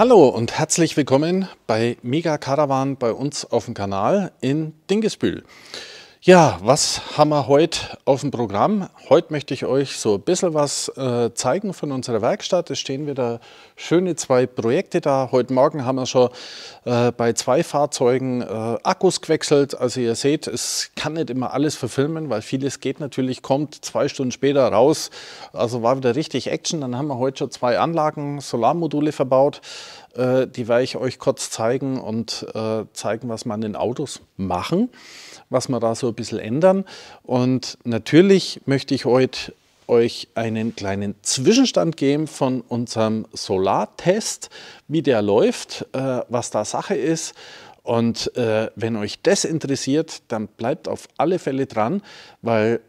Hallo und herzlich willkommen bei Mega Caravan bei uns auf dem Kanal in Dingesbühl. Ja, was haben wir heute auf dem Programm? Heute möchte ich euch so ein bisschen was äh, zeigen von unserer Werkstatt. Es stehen wieder schöne zwei Projekte da. Heute Morgen haben wir schon äh, bei zwei Fahrzeugen äh, Akkus gewechselt. Also ihr seht, es kann nicht immer alles verfilmen, weil vieles geht natürlich, kommt zwei Stunden später raus. Also war wieder richtig Action. Dann haben wir heute schon zwei Anlagen, Solarmodule verbaut. Äh, die werde ich euch kurz zeigen und äh, zeigen, was man in Autos machen was wir da so ein bisschen ändern. Und natürlich möchte ich heute euch einen kleinen Zwischenstand geben von unserem Solartest, wie der läuft, äh, was da Sache ist. Und äh, wenn euch das interessiert, dann bleibt auf alle Fälle dran, weil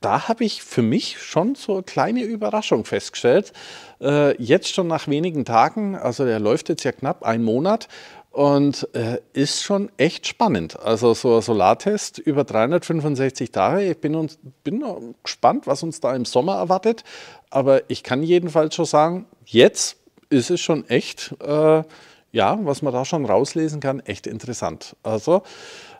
da habe ich für mich schon so eine kleine Überraschung festgestellt. Äh, jetzt schon nach wenigen Tagen, also der läuft jetzt ja knapp einen Monat und äh, ist schon echt spannend. Also so ein Solartest über 365 Tage. Ich bin, uns, bin gespannt, was uns da im Sommer erwartet. Aber ich kann jedenfalls schon sagen, jetzt ist es schon echt, äh, ja, was man da schon rauslesen kann, echt interessant. Also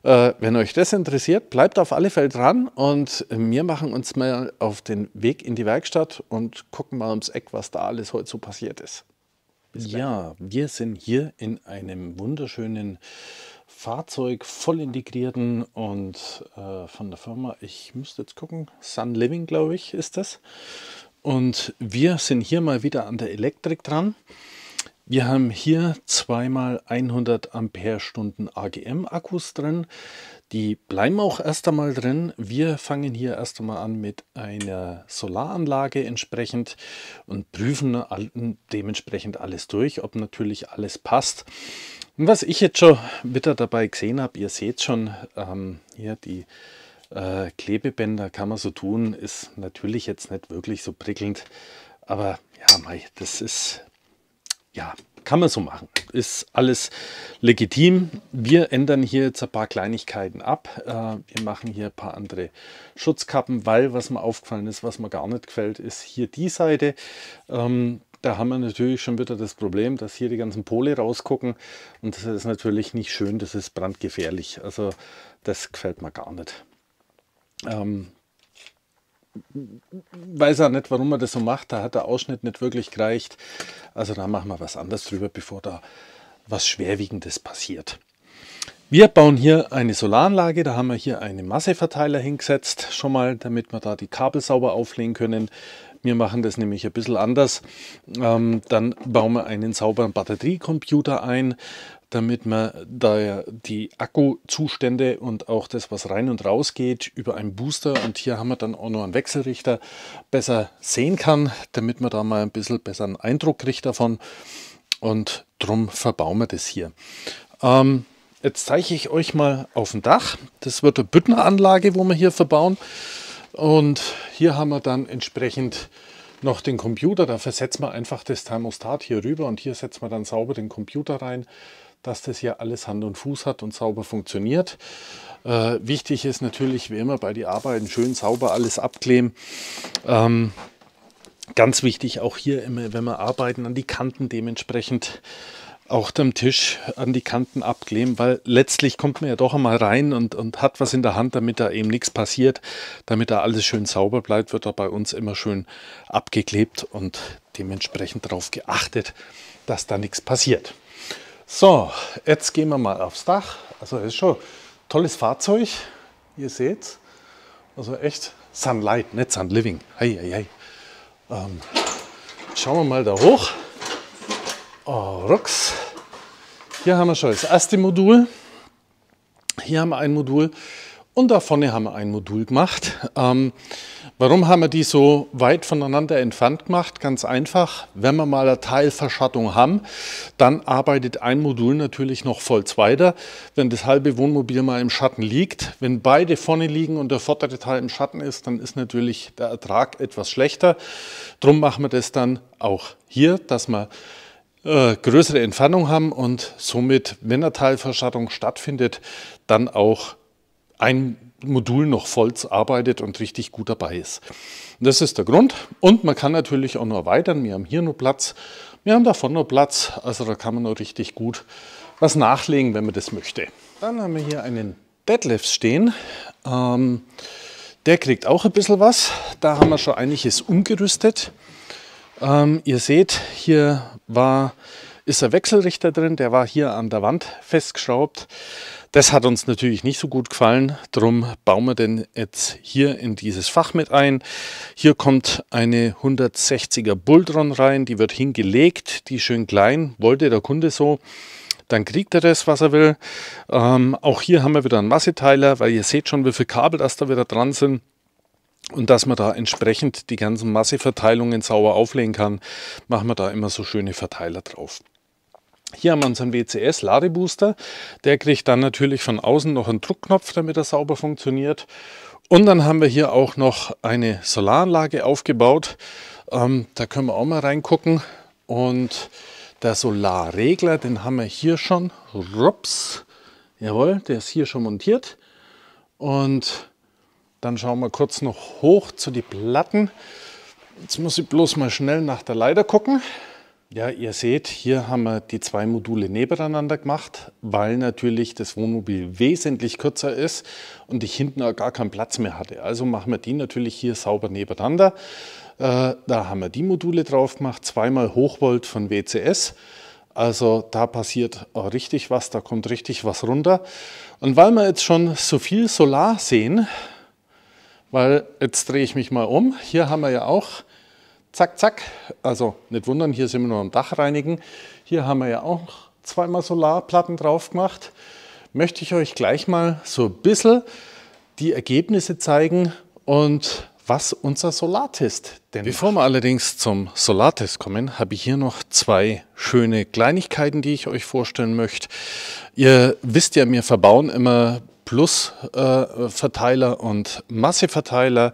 äh, wenn euch das interessiert, bleibt auf alle Fälle dran. Und wir machen uns mal auf den Weg in die Werkstatt und gucken mal ums Eck, was da alles heute so passiert ist ja, wir sind hier in einem wunderschönen Fahrzeug, voll integrierten und äh, von der Firma, ich müsste jetzt gucken, Sun Living, glaube ich, ist das. Und wir sind hier mal wieder an der Elektrik dran. Wir haben hier zweimal 100 Ampere Stunden AGM Akkus drin. Die bleiben auch erst einmal drin. Wir fangen hier erst einmal an mit einer Solaranlage entsprechend und prüfen dementsprechend alles durch, ob natürlich alles passt. Und was ich jetzt schon wieder dabei gesehen habe, ihr seht schon ähm, hier die äh, Klebebänder kann man so tun, ist natürlich jetzt nicht wirklich so prickelnd, aber ja, mei, das ist ja kann man so machen. Ist alles legitim. Wir ändern hier jetzt ein paar Kleinigkeiten ab. Äh, wir machen hier ein paar andere Schutzkappen, weil was mir aufgefallen ist, was mir gar nicht gefällt, ist hier die Seite. Ähm, da haben wir natürlich schon wieder das Problem, dass hier die ganzen Pole rausgucken und das ist natürlich nicht schön, das ist brandgefährlich. Also das gefällt mir gar nicht. Ähm, weiß auch nicht, warum man das so macht. Da hat der Ausschnitt nicht wirklich gereicht. Also da machen wir was anderes drüber, bevor da was Schwerwiegendes passiert. Wir bauen hier eine Solaranlage, da haben wir hier einen Masseverteiler hingesetzt, schon mal, damit wir da die Kabel sauber auflegen können. Wir machen das nämlich ein bisschen anders. Ähm, dann bauen wir einen sauberen Batteriecomputer ein damit man da die Akkuzustände und auch das, was rein und raus geht, über einen Booster und hier haben wir dann auch noch einen Wechselrichter besser sehen kann, damit man da mal ein bisschen besseren Eindruck kriegt davon und drum verbauen wir das hier. Ähm, jetzt zeige ich euch mal auf dem Dach. Das wird eine Büttenanlage, wo wir hier verbauen. Und hier haben wir dann entsprechend noch den Computer. Da versetzen wir einfach das Thermostat hier rüber und hier setzen wir dann sauber den Computer rein dass das hier alles Hand und Fuß hat und sauber funktioniert. Äh, wichtig ist natürlich, wie immer bei den Arbeiten, schön sauber alles abkleben. Ähm, ganz wichtig auch hier immer, wenn wir arbeiten, an die Kanten dementsprechend auch dem Tisch an die Kanten abkleben, weil letztlich kommt man ja doch einmal rein und, und hat was in der Hand, damit da eben nichts passiert, damit da alles schön sauber bleibt, wird da bei uns immer schön abgeklebt und dementsprechend darauf geachtet, dass da nichts passiert. So, jetzt gehen wir mal aufs Dach. Also es ist schon ein tolles Fahrzeug, ihr seht. Also echt Sunlight, nicht Sun Living. Hei, hei, hei. Ähm, schauen wir mal da hoch. Oh, ah, Rux. Hier haben wir schon das erste Modul. Hier haben wir ein Modul, und da vorne haben wir ein Modul gemacht. Ähm, warum haben wir die so weit voneinander entfernt gemacht? Ganz einfach, wenn wir mal eine Teilverschattung haben, dann arbeitet ein Modul natürlich noch voll zweiter. Wenn das halbe Wohnmobil mal im Schatten liegt, wenn beide vorne liegen und der vordere Teil im Schatten ist, dann ist natürlich der Ertrag etwas schlechter. Drum machen wir das dann auch hier, dass wir äh, größere Entfernung haben und somit, wenn eine Teilverschattung stattfindet, dann auch ein Modul noch voll arbeitet und richtig gut dabei ist. Das ist der Grund. Und man kann natürlich auch noch erweitern. Wir haben hier nur Platz. Wir haben davon noch Platz. Also da kann man noch richtig gut was nachlegen, wenn man das möchte. Dann haben wir hier einen Deadlift stehen. Ähm, der kriegt auch ein bisschen was. Da haben wir schon einiges umgerüstet. Ähm, ihr seht, hier war ist ein Wechselrichter drin, der war hier an der Wand festgeschraubt. Das hat uns natürlich nicht so gut gefallen, darum bauen wir den jetzt hier in dieses Fach mit ein. Hier kommt eine 160er Bulldron rein, die wird hingelegt, die schön klein, wollte der Kunde so dann kriegt er das, was er will. Ähm, auch hier haben wir wieder einen Masseteiler, weil ihr seht schon, wie viele Kabel das da wieder dran sind. Und dass man da entsprechend die ganzen Masseverteilungen sauber auflegen kann, machen wir da immer so schöne Verteiler drauf. Hier haben wir unseren WCS-Ladebooster. Der kriegt dann natürlich von außen noch einen Druckknopf, damit er sauber funktioniert. Und dann haben wir hier auch noch eine Solaranlage aufgebaut. Ähm, da können wir auch mal reingucken. Und der Solarregler, den haben wir hier schon. Rups. Jawohl, der ist hier schon montiert. Und dann schauen wir kurz noch hoch zu den Platten. Jetzt muss ich bloß mal schnell nach der Leiter gucken. Ja, ihr seht, hier haben wir die zwei Module nebeneinander gemacht, weil natürlich das Wohnmobil wesentlich kürzer ist und ich hinten auch gar keinen Platz mehr hatte. Also machen wir die natürlich hier sauber nebeneinander. Äh, da haben wir die Module drauf gemacht, zweimal Hochvolt von WCS. Also da passiert auch richtig was, da kommt richtig was runter. Und weil wir jetzt schon so viel Solar sehen, weil jetzt drehe ich mich mal um, hier haben wir ja auch zack, zack. Also nicht wundern, hier sind wir nur am Dach reinigen. Hier haben wir ja auch zweimal Solarplatten drauf gemacht. Möchte ich euch gleich mal so ein bisschen die Ergebnisse zeigen und was unser Solartest denn Bevor wir allerdings zum Solartest kommen, habe ich hier noch zwei schöne Kleinigkeiten, die ich euch vorstellen möchte. Ihr wisst ja, wir verbauen immer Plusverteiler äh, und Masseverteiler.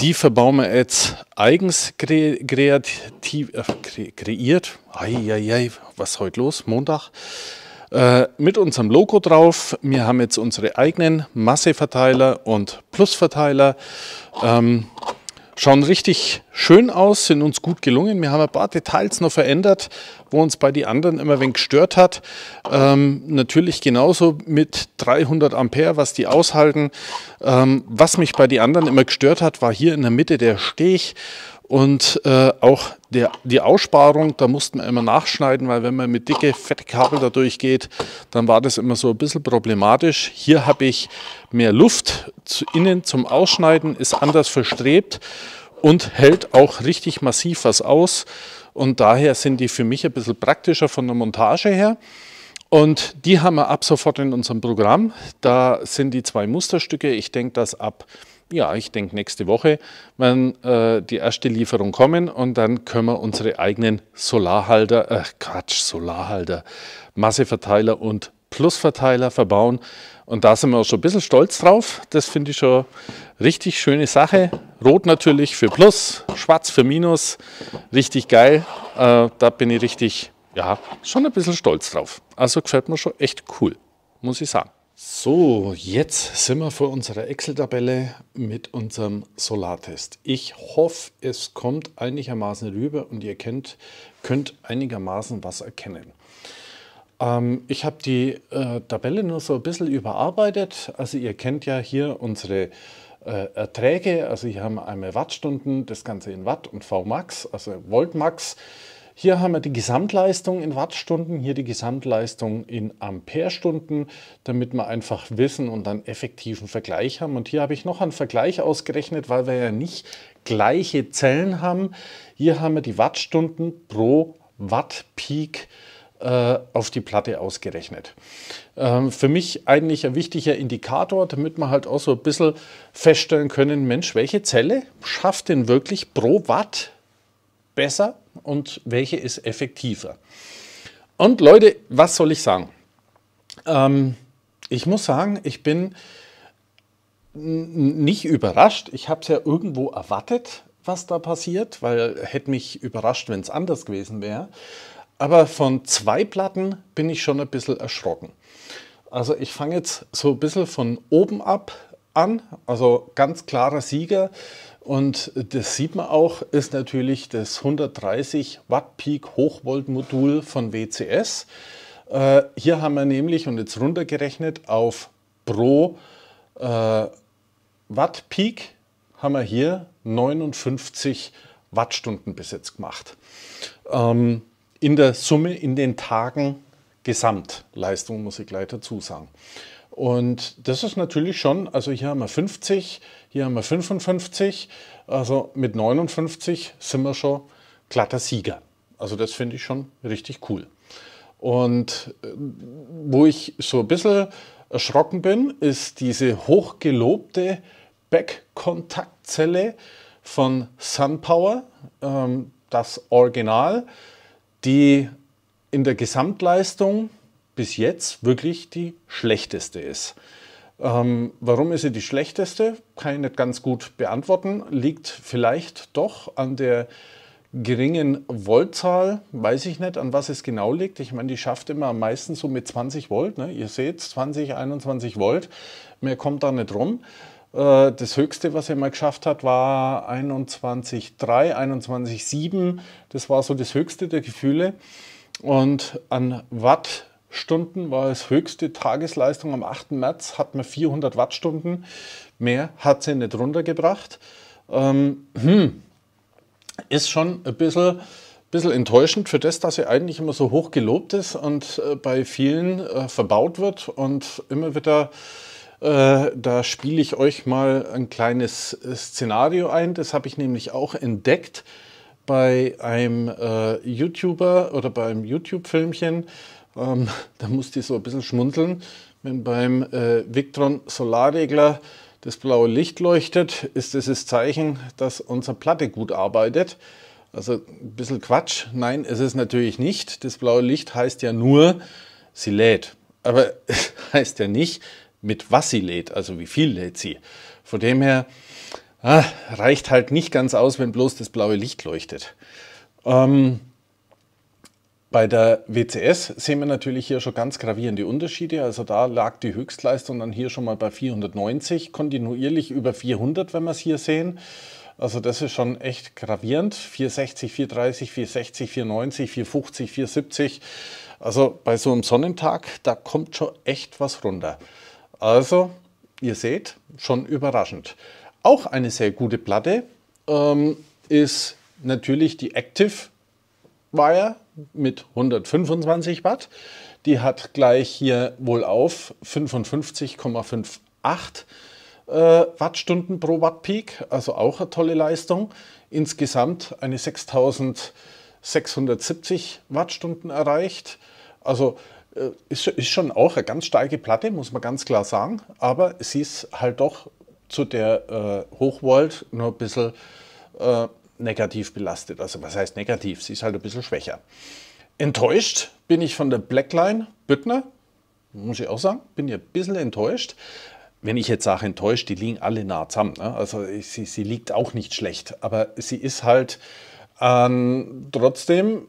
Die Verbaume jetzt eigens kre kreativ, äh, kre kreiert. Eieiei, was ist heute los? Montag. Äh, mit unserem Logo drauf. Wir haben jetzt unsere eigenen Masseverteiler und Plusverteiler. Ähm, schauen richtig schön aus, sind uns gut gelungen. Wir haben ein paar Details noch verändert, wo uns bei den anderen immer ein wenig gestört hat. Ähm, natürlich genauso mit 300 Ampere, was die aushalten. Ähm, was mich bei den anderen immer gestört hat, war hier in der Mitte der Stech. Und äh, auch der, die Aussparung, da mussten wir immer nachschneiden, weil wenn man mit dicke, fette Kabel da durchgeht, dann war das immer so ein bisschen problematisch. Hier habe ich mehr Luft zu innen zum Ausschneiden, ist anders verstrebt und hält auch richtig massiv was aus. Und daher sind die für mich ein bisschen praktischer von der Montage her. Und die haben wir ab sofort in unserem Programm. Da sind die zwei Musterstücke. Ich denke, dass ab ja, ich denke, nächste Woche werden äh, die erste Lieferung kommen und dann können wir unsere eigenen Solarhalter, äh, Quatsch, Solarhalter, Masseverteiler und Plusverteiler verbauen. Und da sind wir auch schon ein bisschen stolz drauf. Das finde ich schon richtig schöne Sache. Rot natürlich für Plus, schwarz für Minus. Richtig geil. Äh, da bin ich richtig, ja, schon ein bisschen stolz drauf. Also gefällt mir schon echt cool, muss ich sagen. So, jetzt sind wir vor unserer Excel-Tabelle mit unserem Solartest. Ich hoffe, es kommt einigermaßen rüber und ihr kennt, könnt einigermaßen was erkennen. Ähm, ich habe die äh, Tabelle nur so ein bisschen überarbeitet. Also ihr kennt ja hier unsere äh, Erträge. Also hier haben wir einmal Wattstunden, das Ganze in Watt und Vmax, also Voltmax. Hier haben wir die Gesamtleistung in Wattstunden, hier die Gesamtleistung in Amperestunden, damit wir einfach wissen und dann effektiven Vergleich haben. Und hier habe ich noch einen Vergleich ausgerechnet, weil wir ja nicht gleiche Zellen haben. Hier haben wir die Wattstunden pro Wattpeak äh, auf die Platte ausgerechnet. Ähm, für mich eigentlich ein wichtiger Indikator, damit wir halt auch so ein bisschen feststellen können, Mensch, welche Zelle schafft denn wirklich pro Watt besser und welche ist effektiver. Und Leute, was soll ich sagen? Ähm, ich muss sagen, ich bin nicht überrascht. Ich habe es ja irgendwo erwartet, was da passiert, weil hätte mich überrascht, wenn es anders gewesen wäre. Aber von zwei Platten bin ich schon ein bisschen erschrocken. Also ich fange jetzt so ein bisschen von oben ab an, also ganz klarer Sieger und das sieht man auch, ist natürlich das 130 Watt Peak Hochvolt Modul von WCS. Äh, hier haben wir nämlich, und jetzt runtergerechnet, auf pro äh, Watt Peak haben wir hier 59 Wattstunden bis jetzt gemacht. Ähm, in der Summe, in den Tagen Gesamtleistung, muss ich gleich dazu sagen. Und das ist natürlich schon, also hier haben wir 50, hier haben wir 55, also mit 59 sind wir schon glatter Sieger. Also das finde ich schon richtig cool. Und äh, wo ich so ein bisschen erschrocken bin, ist diese hochgelobte Backkontaktzelle von SunPower, ähm, das Original, die in der Gesamtleistung bis jetzt wirklich die schlechteste ist. Ähm, warum ist sie die schlechteste? Kann ich nicht ganz gut beantworten. Liegt vielleicht doch an der geringen Voltzahl. Weiß ich nicht, an was es genau liegt. Ich meine, die schafft immer am meisten so mit 20 Volt. Ne? Ihr seht 20, 21 Volt. Mehr kommt da nicht rum. Äh, das höchste, was er mal geschafft hat, war 21,3, 21,7. Das war so das höchste der Gefühle. Und an Watt Stunden war es höchste Tagesleistung am 8. März, hat man 400 Wattstunden. Mehr hat sie nicht runtergebracht. Ähm, hm, ist schon ein bisschen, bisschen enttäuschend für das, dass sie eigentlich immer so hoch gelobt ist und äh, bei vielen äh, verbaut wird und immer wieder. Äh, da spiele ich euch mal ein kleines äh, Szenario ein. Das habe ich nämlich auch entdeckt bei einem äh, YouTuber oder beim YouTube-Filmchen ähm, da musste ich so ein bisschen schmunzeln. Wenn beim äh, Victron Solarregler das blaue Licht leuchtet, ist das, das Zeichen, dass unsere Platte gut arbeitet. Also ein bisschen Quatsch. Nein, es ist natürlich nicht. Das blaue Licht heißt ja nur, sie lädt. Aber es heißt ja nicht, mit was sie lädt, also wie viel lädt sie. Von dem her ah, reicht halt nicht ganz aus, wenn bloß das blaue Licht leuchtet. Ähm, bei der WCS sehen wir natürlich hier schon ganz gravierende Unterschiede. Also da lag die Höchstleistung dann hier schon mal bei 490, kontinuierlich über 400, wenn wir es hier sehen. Also das ist schon echt gravierend. 460, 430, 460, 490, 450, 470. Also bei so einem Sonnentag, da kommt schon echt was runter. Also, ihr seht, schon überraschend. Auch eine sehr gute Platte ähm, ist natürlich die Active Wire mit 125 Watt. Die hat gleich hier wohl auf 55,58 äh, Wattstunden pro Watt Peak, also auch eine tolle Leistung. Insgesamt eine 6670 Wattstunden erreicht. Also äh, ist, ist schon auch eine ganz steile Platte, muss man ganz klar sagen. Aber sie ist halt doch zu der äh, Hochvolt nur ein bisschen äh, negativ belastet. Also was heißt negativ? Sie ist halt ein bisschen schwächer. Enttäuscht bin ich von der Blackline Büttner, muss ich auch sagen, bin ich ein bisschen enttäuscht. Wenn ich jetzt sage enttäuscht, die liegen alle nah zusammen. Ne? Also sie, sie liegt auch nicht schlecht, aber sie ist halt ähm, trotzdem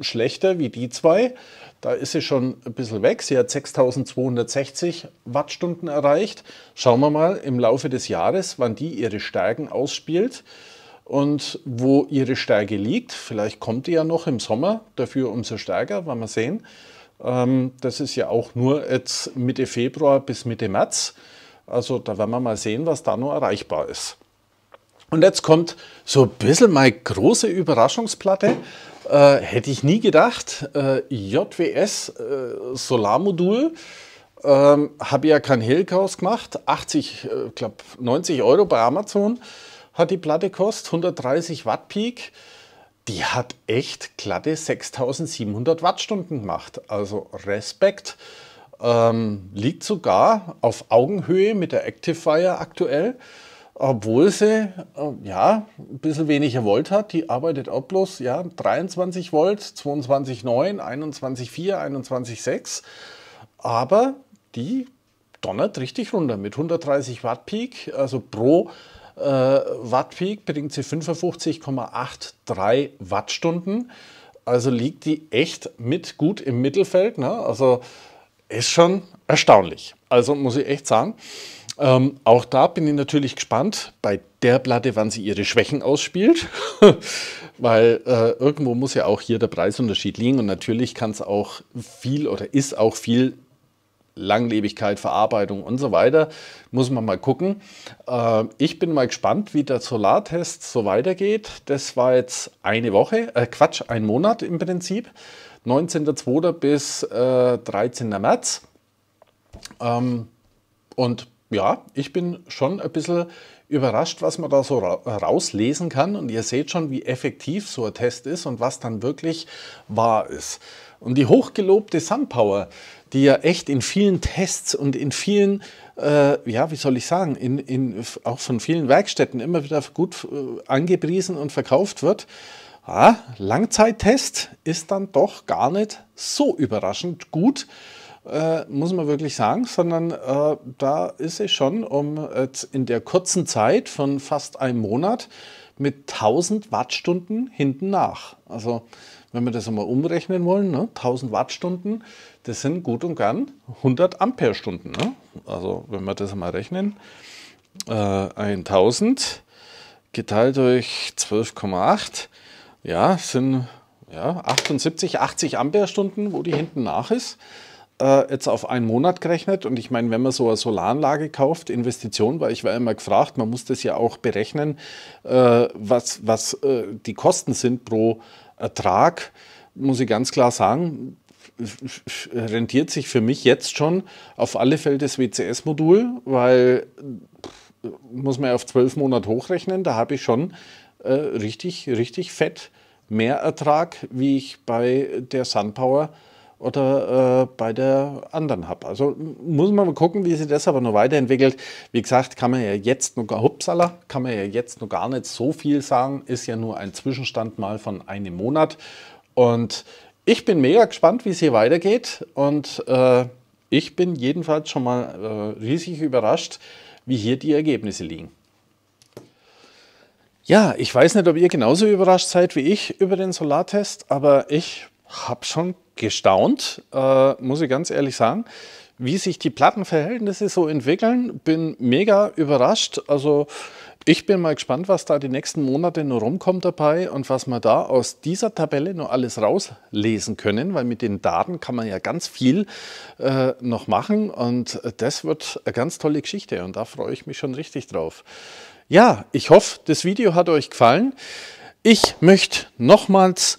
schlechter wie die zwei. Da ist sie schon ein bisschen weg. Sie hat 6260 Wattstunden erreicht. Schauen wir mal im Laufe des Jahres, wann die ihre Stärken ausspielt und wo ihre Steige liegt. Vielleicht kommt die ja noch im Sommer, dafür umso stärker, werden wir sehen. Ähm, das ist ja auch nur jetzt Mitte Februar bis Mitte März. Also da werden wir mal sehen, was da noch erreichbar ist. Und jetzt kommt so ein bisschen meine große Überraschungsplatte. Äh, hätte ich nie gedacht. Äh, JWS äh, Solarmodul. Ähm, Habe ja kein Hell gemacht. 80, ich glaube 90 Euro bei Amazon hat die Platte kostet, 130 Watt Peak. Die hat echt glatte 6700 Wattstunden gemacht. Also Respekt. Ähm, liegt sogar auf Augenhöhe mit der Actifier aktuell, obwohl sie äh, ja, ein bisschen weniger Volt hat. Die arbeitet auch bloß ja, 23 Volt, 22,9, 21,4, 21,6. Aber die donnert richtig runter mit 130 Watt Peak, also pro äh, Wattpeak bringt sie 55,83 Wattstunden. Also liegt die echt mit gut im Mittelfeld. Ne? Also ist schon erstaunlich. Also muss ich echt sagen. Ähm, auch da bin ich natürlich gespannt bei der Platte, wann sie ihre Schwächen ausspielt, weil äh, irgendwo muss ja auch hier der Preisunterschied liegen und natürlich kann es auch viel oder ist auch viel Langlebigkeit, Verarbeitung und so weiter. Muss man mal gucken. Äh, ich bin mal gespannt, wie der Solartest so weitergeht. Das war jetzt eine Woche, äh, Quatsch, ein Monat im Prinzip. 19.02. bis äh, 13. März. Ähm, und ja, ich bin schon ein bisschen überrascht, was man da so rauslesen kann. Und ihr seht schon, wie effektiv so ein Test ist und was dann wirklich wahr ist. Und die hochgelobte Sunpower, die ja echt in vielen Tests und in vielen, äh, ja, wie soll ich sagen, in, in, auch von vielen Werkstätten immer wieder gut äh, angepriesen und verkauft wird, ja, ah, Langzeittest ist dann doch gar nicht so überraschend gut. Äh, muss man wirklich sagen, sondern äh, da ist es schon um in der kurzen Zeit von fast einem Monat mit 1000 Wattstunden hinten nach. Also wenn wir das einmal umrechnen wollen, ne, 1000 Wattstunden, das sind gut und gern 100 Amperestunden. Ne? Also wenn wir das einmal rechnen, äh, 1000 geteilt durch 12,8, ja, sind ja, 78, 80 Amperestunden, wo die hinten nach ist äh, jetzt auf einen Monat gerechnet. Und ich meine, wenn man so eine Solaranlage kauft, Investition, weil ich war immer gefragt, man muss das ja auch berechnen, äh, was, was äh, die Kosten sind pro Ertrag, muss ich ganz klar sagen, rentiert sich für mich jetzt schon auf alle Fälle das WCS-Modul, weil muss man ja auf zwölf Monate hochrechnen, da habe ich schon äh, richtig, richtig fett mehr Ertrag, wie ich bei der SunPower oder äh, bei der anderen habe. Also muss man mal gucken, wie sich das aber noch weiterentwickelt. Wie gesagt, kann man ja jetzt noch, hupsala, kann man ja jetzt noch gar nicht so viel sagen. Ist ja nur ein Zwischenstand mal von einem Monat. Und ich bin mega gespannt, wie es hier weitergeht. Und äh, ich bin jedenfalls schon mal äh, riesig überrascht, wie hier die Ergebnisse liegen. Ja, ich weiß nicht, ob ihr genauso überrascht seid wie ich über den Solartest, aber ich habe schon gestaunt, äh, muss ich ganz ehrlich sagen, wie sich die Plattenverhältnisse so entwickeln. Bin mega überrascht. Also ich bin mal gespannt, was da die nächsten Monate noch rumkommt dabei und was wir da aus dieser Tabelle noch alles rauslesen können, weil mit den Daten kann man ja ganz viel äh, noch machen und das wird eine ganz tolle Geschichte und da freue ich mich schon richtig drauf. Ja, ich hoffe, das Video hat euch gefallen. Ich möchte nochmals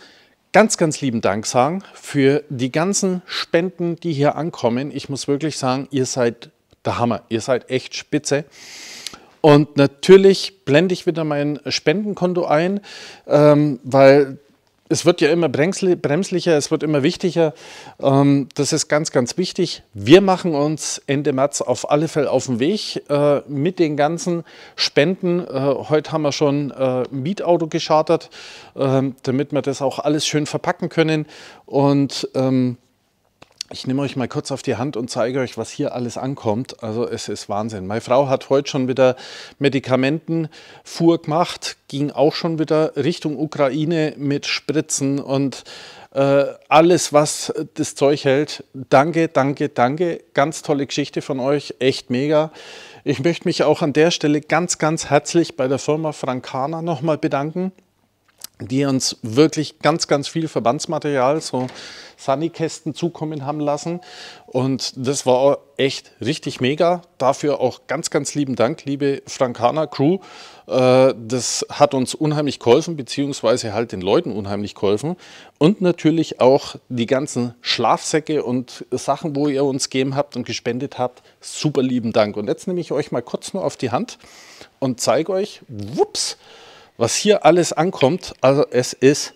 ganz, ganz lieben Dank sagen für die ganzen Spenden, die hier ankommen. Ich muss wirklich sagen, ihr seid der Hammer. Ihr seid echt spitze. Und natürlich blende ich wieder mein Spendenkonto ein, ähm, weil es wird ja immer bremslicher, es wird immer wichtiger. Ähm, das ist ganz, ganz wichtig. Wir machen uns Ende März auf alle Fälle auf den Weg äh, mit den ganzen Spenden. Äh, heute haben wir schon ein äh, Mietauto geschartet, ähm, damit wir das auch alles schön verpacken können. Und ähm, ich nehme euch mal kurz auf die Hand und zeige euch, was hier alles ankommt. Also es ist Wahnsinn. Meine Frau hat heute schon wieder Medikamentenfuhr gemacht, ging auch schon wieder Richtung Ukraine mit Spritzen und äh, alles, was das Zeug hält. Danke, danke, danke. Ganz tolle Geschichte von euch. Echt mega. Ich möchte mich auch an der Stelle ganz, ganz herzlich bei der Firma Frankana nochmal bedanken die uns wirklich ganz, ganz viel Verbandsmaterial, so Sunny-Kästen zukommen haben lassen. Und das war echt richtig mega. Dafür auch ganz, ganz lieben Dank, liebe Frankana-Crew. Äh, das hat uns unheimlich geholfen, beziehungsweise halt den Leuten unheimlich geholfen. Und natürlich auch die ganzen Schlafsäcke und Sachen, wo ihr uns gegeben habt und gespendet habt. Super lieben Dank. Und jetzt nehme ich euch mal kurz nur auf die Hand und zeige euch, wups, was hier alles ankommt. Also es ist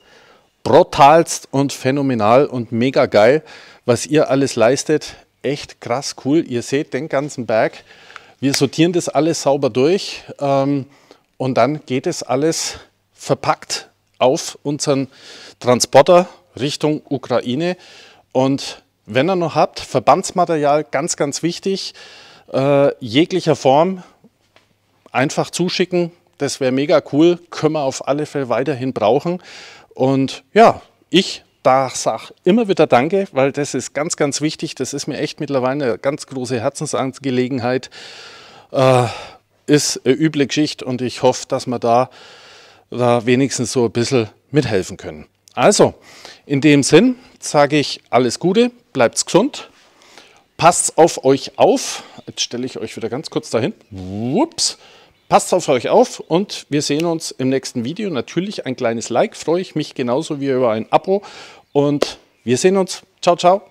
brutalst und phänomenal und mega geil, was ihr alles leistet. Echt krass cool. Ihr seht den ganzen Berg. Wir sortieren das alles sauber durch ähm, und dann geht es alles verpackt auf unseren Transporter Richtung Ukraine. Und wenn ihr noch habt, Verbandsmaterial, ganz, ganz wichtig, äh, jeglicher Form, einfach zuschicken, das wäre mega cool, können wir auf alle Fälle weiterhin brauchen. Und ja, ich da sag immer wieder Danke, weil das ist ganz, ganz wichtig. Das ist mir echt mittlerweile eine ganz große Herzensangelegenheit. Äh, ist eine üble Geschichte und ich hoffe, dass wir da, da wenigstens so ein bisschen mithelfen können. Also, in dem Sinn sage ich alles Gute, bleibt gesund, passt auf euch auf. Jetzt stelle ich euch wieder ganz kurz dahin. Ups. Passt auf euch auf und wir sehen uns im nächsten Video. Natürlich ein kleines Like, freue ich mich genauso wie über ein Abo und wir sehen uns. Ciao, ciao.